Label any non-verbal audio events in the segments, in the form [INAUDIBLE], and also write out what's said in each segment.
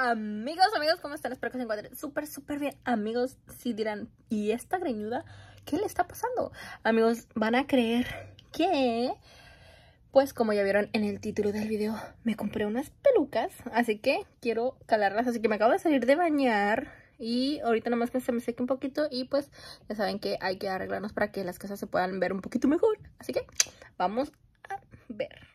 Amigos, amigos, ¿cómo están? Espero que se encuentren súper, súper bien. Amigos, si dirán, ¿y esta greñuda qué le está pasando? Amigos, van a creer que, pues como ya vieron en el título del video, me compré unas pelucas, así que quiero calarlas. Así que me acabo de salir de bañar y ahorita nomás que pues, se me seque un poquito y pues ya saben que hay que arreglarnos para que las casas se puedan ver un poquito mejor. Así que vamos a ver.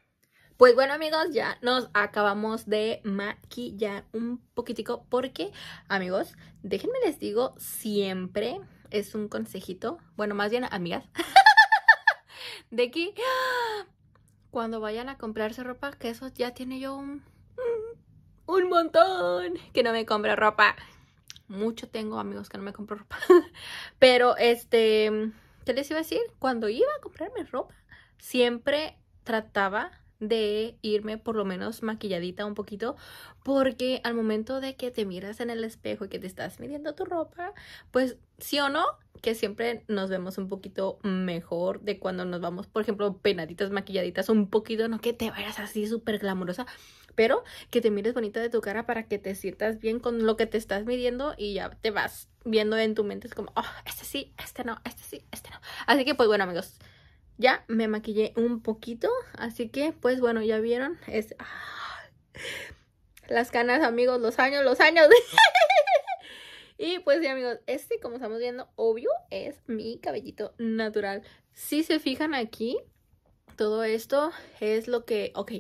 Pues bueno amigos, ya nos acabamos de maquillar un poquitico porque amigos, déjenme les digo, siempre es un consejito, bueno más bien amigas, [LAUGHS] de que cuando vayan a comprarse ropa, que eso ya tiene yo un, un montón, que no me compro ropa. Mucho tengo amigos que no me compro ropa. [LAUGHS] Pero este, ¿qué les iba a decir? Cuando iba a comprarme ropa, siempre trataba de irme por lo menos maquilladita un poquito porque al momento de que te miras en el espejo y que te estás midiendo tu ropa, pues sí o no, que siempre nos vemos un poquito mejor de cuando nos vamos, por ejemplo, penaditas maquilladitas, un poquito, no que te vayas así súper glamurosa, pero que te mires bonita de tu cara para que te sientas bien con lo que te estás midiendo y ya te vas viendo en tu mente es como, oh, este sí, este no, este sí, este no. Así que pues bueno amigos, ya me maquillé un poquito, así que pues bueno, ya vieron, es... Las canas, amigos, los años, los años. [LAUGHS] y pues sí, amigos, este como estamos viendo, obvio, es mi cabellito natural. Si se fijan aquí, todo esto es lo que... Ok,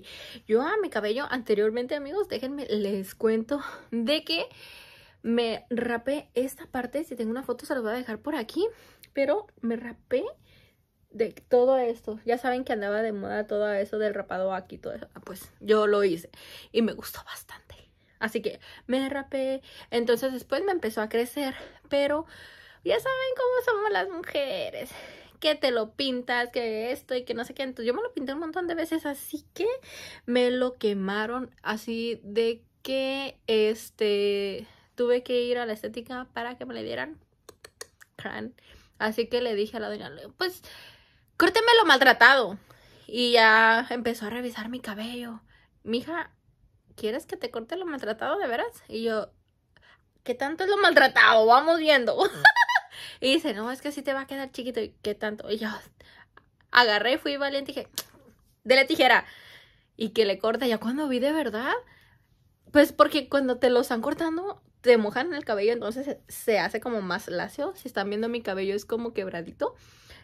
yo a mi cabello anteriormente, amigos, déjenme, les cuento de que me rapé esta parte. Si tengo una foto se las voy a dejar por aquí. Pero me rapé de todo esto. Ya saben que andaba de moda todo eso del rapado aquí, todo eso. Ah, pues yo lo hice y me gustó bastante. Así que me rapé Entonces después me empezó a crecer. Pero ya saben cómo somos las mujeres. Que te lo pintas, que esto y que no sé qué. Entonces yo me lo pinté un montón de veces. Así que me lo quemaron. Así de que este tuve que ir a la estética para que me le dieran Así que le dije a la doña, pues lo maltratado. Y ya empezó a revisar mi cabello. Mija, ¿quieres que te corte lo maltratado de veras? Y yo, ¿qué tanto es lo maltratado? Vamos viendo. [LAUGHS] y dice, no, es que así te va a quedar chiquito. ¿Y qué tanto? Y yo agarré, fui valiente y dije, de la tijera. Y que le corta. Ya cuando vi de verdad, pues porque cuando te lo están cortando, te mojan el cabello, entonces se hace como más lacio. Si están viendo mi cabello es como quebradito.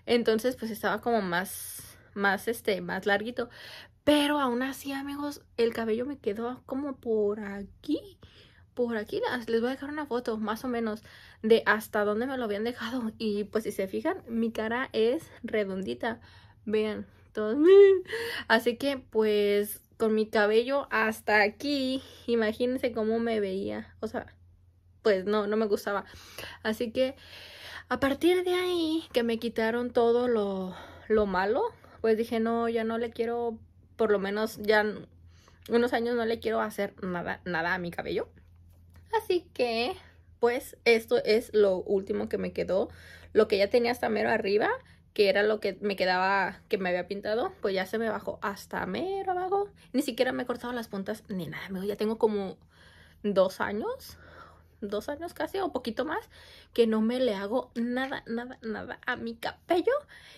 Entonces, pues estaba como más, más, este, más larguito. Pero aún así, amigos, el cabello me quedó como por aquí. Por aquí les voy a dejar una foto más o menos de hasta dónde me lo habían dejado. Y pues si se fijan, mi cara es redondita. Vean, todo [LAUGHS] Así que pues con mi cabello hasta aquí, imagínense cómo me veía. O sea, pues no, no me gustaba. Así que a partir de ahí, que me quitaron todo lo, malo, pues dije, no, ya no le quiero, por lo menos ya unos años no le quiero hacer nada, nada a mi cabello. Así que, pues esto es lo último que me quedó. Lo que ya tenía hasta mero arriba, que era lo que me quedaba, que me había pintado, pues ya se me bajó hasta mero abajo. Ni siquiera me he cortado las puntas ni nada, Ya tengo como dos años dos años casi o poquito más que no me le hago nada, nada, nada a mi cabello.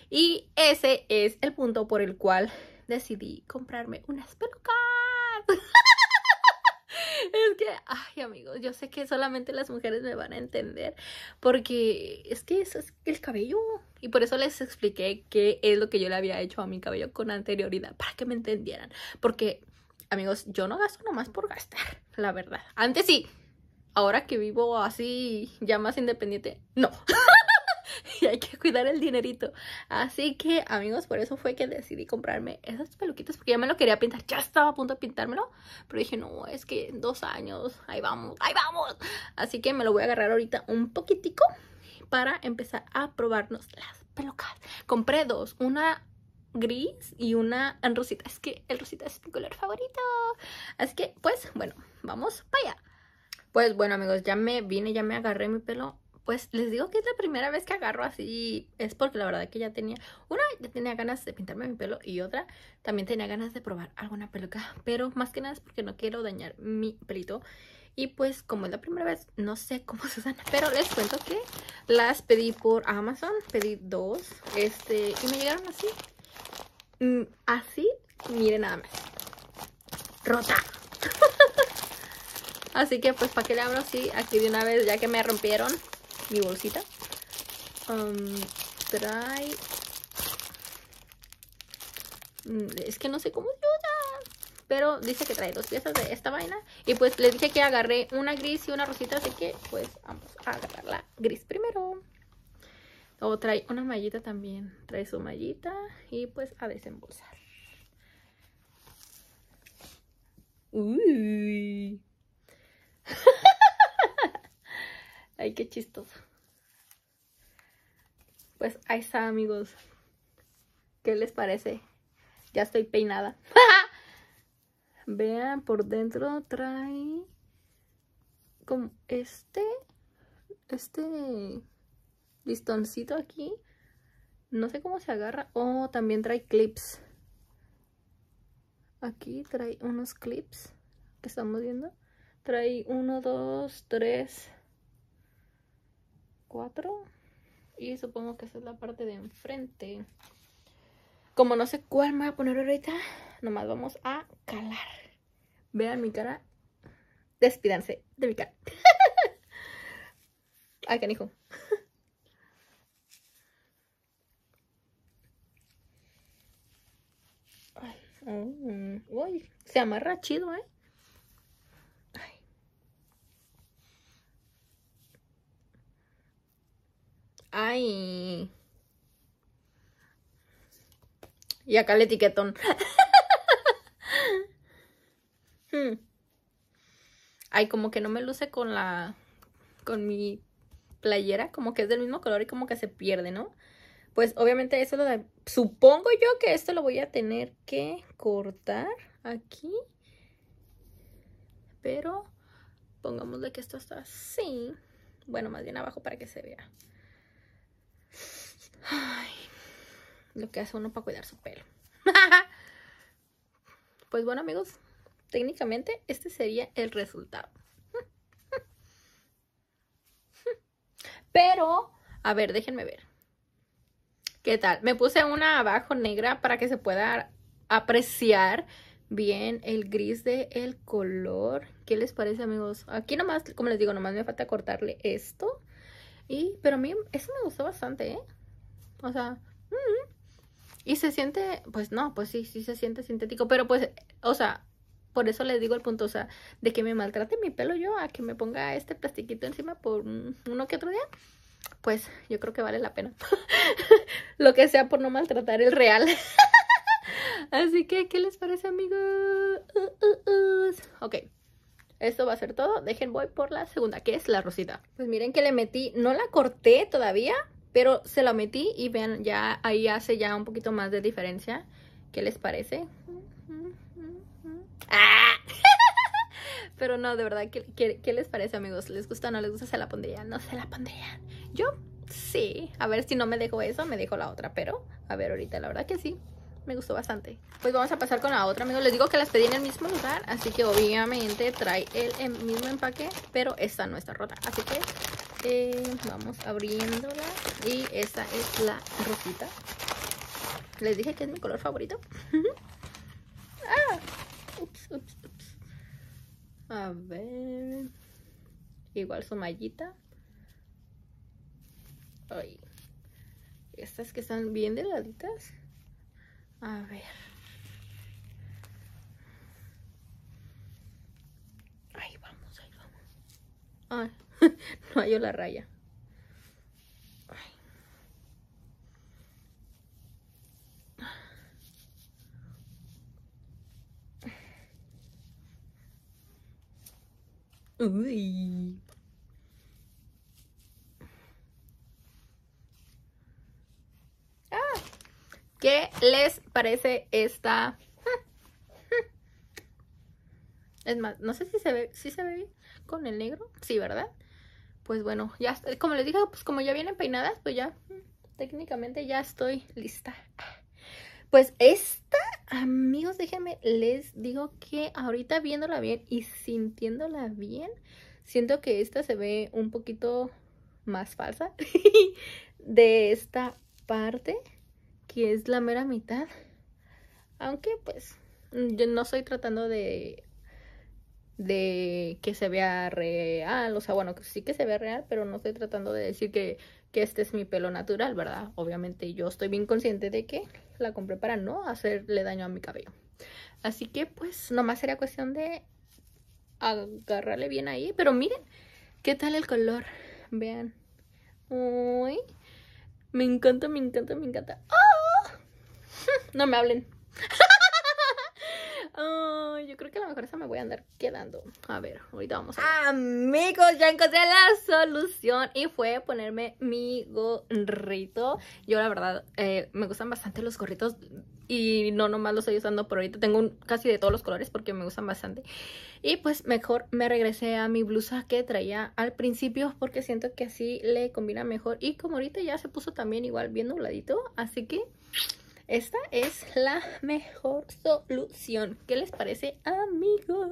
Y ese es el punto por el cual decidí comprarme unas pelucas. [LAUGHS] es que, ay amigos, yo sé que solamente las mujeres me van a entender porque es que eso es el cabello. Y por eso les expliqué qué es lo que yo le había hecho a mi cabello con anterioridad para que me entendieran. Porque, amigos, yo no gasto nomás por gastar, la verdad. Antes sí, ahora que vivo así, ya más independiente, no. [LAUGHS] y hay que cuidar el dinerito. Así que, amigos, por eso fue que decidí comprarme esas peluquitas, porque ya me lo quería pintar, ya estaba a punto de pintármelo, pero dije, no, es que dos años, ahí vamos, ahí vamos. Así que me lo voy a agarrar ahorita un poquitico para empezar a probarnos las pelucas. Compré dos, una gris y una rosita. Es que el rosita es mi color favorito. Así que, pues, bueno, vamos para allá. Pues bueno amigos, ya me vine, ya me agarré mi pelo. Pues les digo que es la primera vez que agarro así, es porque la verdad que ya tenía, una ya tenía ganas de pintarme mi pelo y otra también tenía ganas de probar alguna peluca, pero más que nada es porque no quiero dañar mi pelito. Y pues como es la primera vez, no sé cómo [LAUGHS] se usan, pero les cuento que las pedí por Amazon, pedí dos, este, y me llegaron así, mm, así, miren nada más, rota. [LAUGHS] Así que pues para qué le abro, si aquí de una vez ya que me rompieron mi bolsita. Um, trae... Mm, es que no sé cómo ayuda. Pero dice que trae dos piezas de esta vaina. Y pues les dije que agarré una gris y una rosita. Así que pues vamos a agarrar la gris primero. O trae una mallita también. Trae su mallita. Y pues a desembolsar. Uy. [LAUGHS] Ay, qué chistoso. Pues ahí está, amigos. ¿Qué les parece? Ya estoy peinada. [LAUGHS] Vean, por dentro trae como este, este listoncito aquí. No sé cómo se agarra. Oh, también trae clips. Aquí trae unos clips que estamos viendo trae 1, 2, 3, 4 y supongo que esa es la parte de enfrente. Como no sé cuál me voy a poner ahorita, nomás vamos a calar. Vean mi cara. Despídanse de mi cara. [LAUGHS] Ay, canijo. [LAUGHS] Ay, mm, mm. Uy, se amarra chido, ¿eh? Ay. Y acá el etiquetón. [LAUGHS] Hmm. Ay, como que no me luce con la... Con mi playera. Como que es del mismo color y como que se pierde, ¿no? Pues obviamente eso lo... Supongo yo que esto lo voy a tener que cortar aquí. Pero de que esto está así. Bueno, más bien abajo para que se vea. Ay, lo que hace uno para cuidar su pelo. [LAUGHS] pues bueno, amigos, técnicamente este sería el resultado. [LAUGHS] Pero, a ver, déjenme ver. ¿Qué tal? Me puse una abajo negra para que se pueda apreciar bien el gris del el color. ¿Qué les parece, amigos? Aquí nomás, como les digo, nomás me falta cortarle esto. Y, pero a mí eso me gustó bastante, ¿eh? O sea, y se siente, pues no, pues sí, sí se siente sintético, pero pues, o sea, por eso les digo el punto, o sea, de que me maltrate mi pelo yo a que me ponga este plastiquito encima por uno que otro día, pues yo creo que vale la pena. [LAUGHS] Lo que sea por no maltratar el real. [LAUGHS] Así que, ¿qué les parece, amigos? Ok. Esto va a ser todo. Dejen, voy por la segunda, que es la rosita. Pues miren que le metí, no la corté todavía, pero se la metí y vean, ya ahí hace ya un poquito más de diferencia. ¿Qué les parece? [LAUGHS] [LAUGHS] Pero no, de verdad, ¿qué, les parece, amigos? ¿Les gusta no les gusta? ¿Se la pondrían? ¿No se la pondrían? Yo, sí. A ver si no me dejo eso, me dejo la otra. Pero, a ver, ahorita, la verdad que sí. Me gustó bastante. Pues vamos a pasar con la otra, amigos. Les digo que las pedí en el mismo lugar. Así que, obviamente, trae el em, mismo empaque. Pero esta no está rota. Así que, eh, vamos abriéndola y esta es la rosita les dije que es mi color favorito [LAUGHS] ah, a ver igual su mallita Ay. estas que están bien delgaditas a ver ahí vamos ahí vamos Ay. No [LAUGHS] la raya. Uy. Ah, ¿Qué les parece esta? [LAUGHS] Es más, no sé si se ve, si se ve bien con el negro. Sí, ¿verdad? pues bueno, ya como les dije, pues como ya vienen peinadas, pues ya mm, técnicamente ya estoy lista. Pues esta, amigos, déjenme, les digo que ahorita viéndola bien y sintiéndola bien, siento que esta se ve un poquito más falsa [LAUGHS] de esta parte, que es la mera mitad. Aunque pues yo no estoy tratando de de que se vea real, o sea, bueno, sí que se vea real, pero no estoy tratando de decir que, este es mi pelo natural, ¿verdad? Obviamente yo estoy bien consciente de que la compré para no hacerle daño a mi cabello. Así que pues nomás sería cuestión de agarrarle bien ahí, pero miren, ¿qué tal el color? Vean. Uy, me encanta, me encanta, me encanta. ¡Oh! [LAUGHS] No me hablen. [LAUGHS] Ah, yo creo que a lo mejor esa me voy a andar quedando. A ver, ahorita vamos a Amigos, ya encontré la solución y fue ponerme mi gorrito. Yo la verdad, eh, me gustan bastante los gorritos y no nomás los estoy usando por ahorita. Tengo casi de todos los colores porque me gustan bastante. Y pues mejor me regresé a mi blusa que traía al principio porque siento que así le combina mejor. Y como ahorita ya se puso también igual bien nubladito, así que... Esta es la mejor solución. ¿Qué les parece, amigos?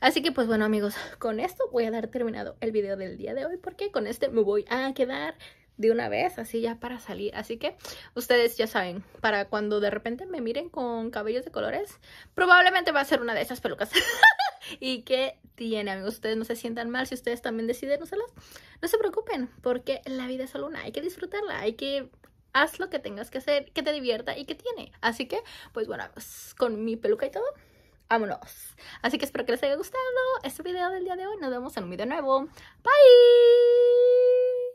Así que, pues bueno, amigos, con esto voy a dar terminado el video del día de hoy porque con este me voy a quedar de una vez, así ya para salir. Así que ustedes ya saben, para cuando de repente me miren con cabellos de colores, probablemente va a ser una de esas pelucas. [LAUGHS] ¿Y qué tiene, amigos? Ustedes no se sientan mal si ustedes también deciden usarlas. No se preocupen, porque la vida es solo una. Hay que disfrutarla, hay que haz lo que tengas que hacer, que te divierta y que tiene. Así que, pues bueno, con mi peluca y todo, vámonos. Así que espero que les haya gustado este video del día de hoy. Nos vemos en un video nuevo. Bye.